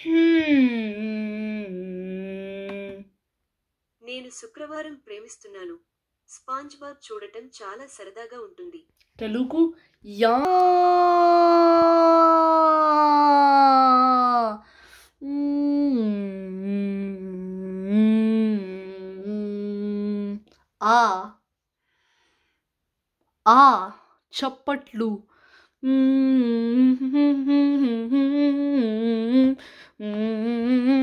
Hmm. నేను శుక్రవారం ప్రేమిస్తున్నాను స్పాంజ్ బాబ్ చూడటం చాలా సరదాగా ఉంటుంది తెలుగు యా ఆ ఆ చప్పట్లు Mm-hmm.